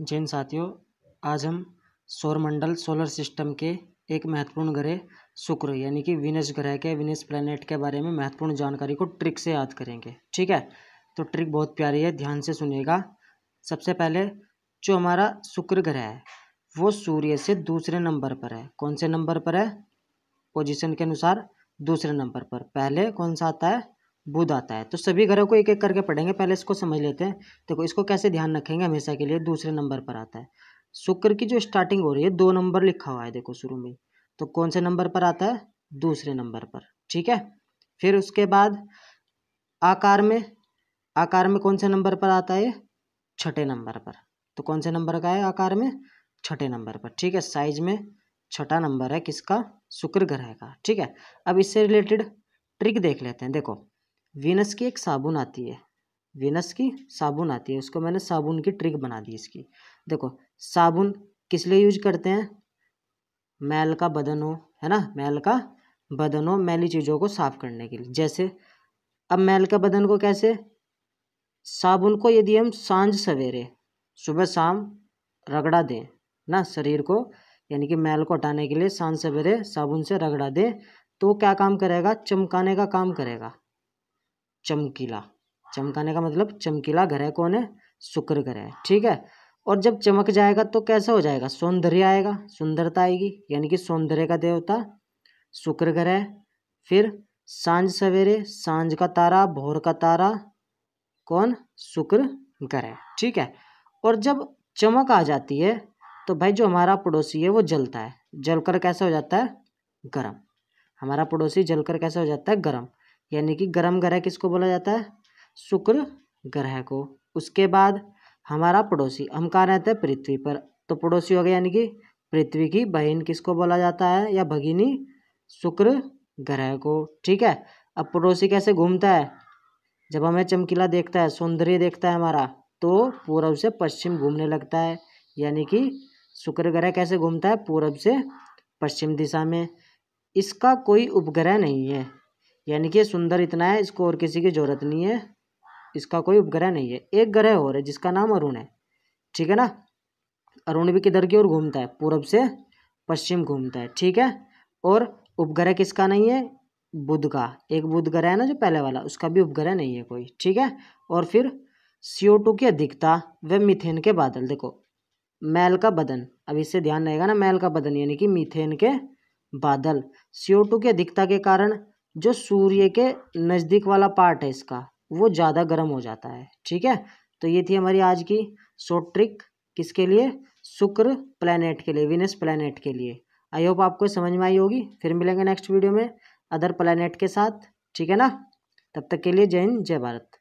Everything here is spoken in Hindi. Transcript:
जैन साथियों आज हम सौरमंडल सोलर सिस्टम के एक महत्वपूर्ण ग्रह शुक्र यानी कि विनेश ग्रह के विनस प्लैनेट के बारे में महत्वपूर्ण जानकारी को ट्रिक से याद करेंगे ठीक है तो ट्रिक बहुत प्यारी है ध्यान से सुनिएगा सबसे पहले जो हमारा शुक्र ग्रह है वो सूर्य से दूसरे नंबर पर है कौन से नंबर पर है पोजिशन के अनुसार दूसरे नंबर पर पहले कौन सा आता है बुध आता है तो सभी ग्रहों को एक एक करके पढ़ेंगे पहले इसको समझ लेते हैं देखो इसको कैसे ध्यान रखेंगे हमेशा के लिए दूसरे नंबर पर आता है शुक्र की जो स्टार्टिंग हो रही है दो नंबर लिखा हुआ है देखो शुरू में तो कौन से नंबर पर आता है दूसरे नंबर पर ठीक है फिर उसके बाद आकार में आकार में कौन से नंबर पर आता है छठे नंबर पर तो कौन से नंबर का है आकार में छठे नंबर पर ठीक है साइज में छठा नंबर है किसका शुक्र ग्रह का ठीक है अब इससे रिलेटेड ट्रिक देख लेते हैं देखो वीनस की एक साबुन आती है वीनस की साबुन आती है उसको मैंने साबुन की ट्रिक बना दी इसकी देखो साबुन किस लिए यूज करते हैं मैल का बदन हो है ना मैल का बदन हो मैली चीज़ों को साफ करने के लिए जैसे अब मैल का बदन को कैसे साबुन को यदि हम सांझ सवेरे सुबह शाम रगड़ा दें ना शरीर को यानी कि मैल को हटाने के लिए सांझ सवेरे साबुन से रगड़ा दें तो क्या काम करेगा चमकाने का काम करेगा चमकीला चमकाने का मतलब चमकीला ग्रह कौन है शुक्र ग्रह ठीक है और जब चमक जाएगा तो कैसा हो जाएगा सौंदर्य आएगा सुंदरता आएगी यानी कि सौंदर्य का देवता शुक्र ग्रह फिर सांझ सवेरे सांझ का तारा भोर का तारा कौन शुक्र ग्रह ठीक है और जब चमक आ जाती है तो भाई जो हमारा पड़ोसी है वो जलता है जलकर कैसा हो जाता है गर्म हमारा पड़ोसी जलकर कैसा हो जाता है गर्म यानी कि गर्म ग्रह किसको बोला जाता है शुक्र ग्रह को उसके बाद हमारा पड़ोसी हम कहाँ रहते हैं पृथ्वी पर तो पड़ोसी हो गया यानी कि पृथ्वी की बहन किसको बोला जाता है या भगिनी शुक्र ग्रह को ठीक है अब पड़ोसी कैसे घूमता है जब हमें चमकीला देखता है सौंदर्य देखता है हमारा तो पूर्व से पश्चिम घूमने लगता है यानी कि शुक्र ग्रह कैसे घूमता है पूर्व से पश्चिम दिशा में इसका कोई उपग्रह नहीं है यानी कि सुंदर इतना है इसको और किसी की ज़रूरत नहीं है इसका कोई उपग्रह नहीं है एक ग्रह और है जिसका नाम अरुण है ठीक है ना अरुण भी किधर की ओर घूमता है पूर्व से पश्चिम घूमता है ठीक है और उपग्रह किसका नहीं है बुध का एक बुध ग्रह है ना जो पहले वाला उसका भी उपग्रह नहीं है कोई ठीक है और फिर सीओ टू की अधिकता व मिथेन के बादल देखो मैल का बदन अब इससे ध्यान रहेगा ना मैल का बदन यानी कि मीथेन के बादल सीओ टू की अधिकता के कारण जो सूर्य के नज़दीक वाला पार्ट है इसका वो ज़्यादा गर्म हो जाता है ठीक है तो ये थी हमारी आज की शॉर्ट ट्रिक किसके लिए शुक्र प्लैनेट के लिए विनस प्लैनेट के लिए आई होप आपको समझ में आई होगी फिर मिलेंगे नेक्स्ट वीडियो में अदर प्लैनेट के साथ ठीक है ना तब तक के लिए जय हिंद जय भारत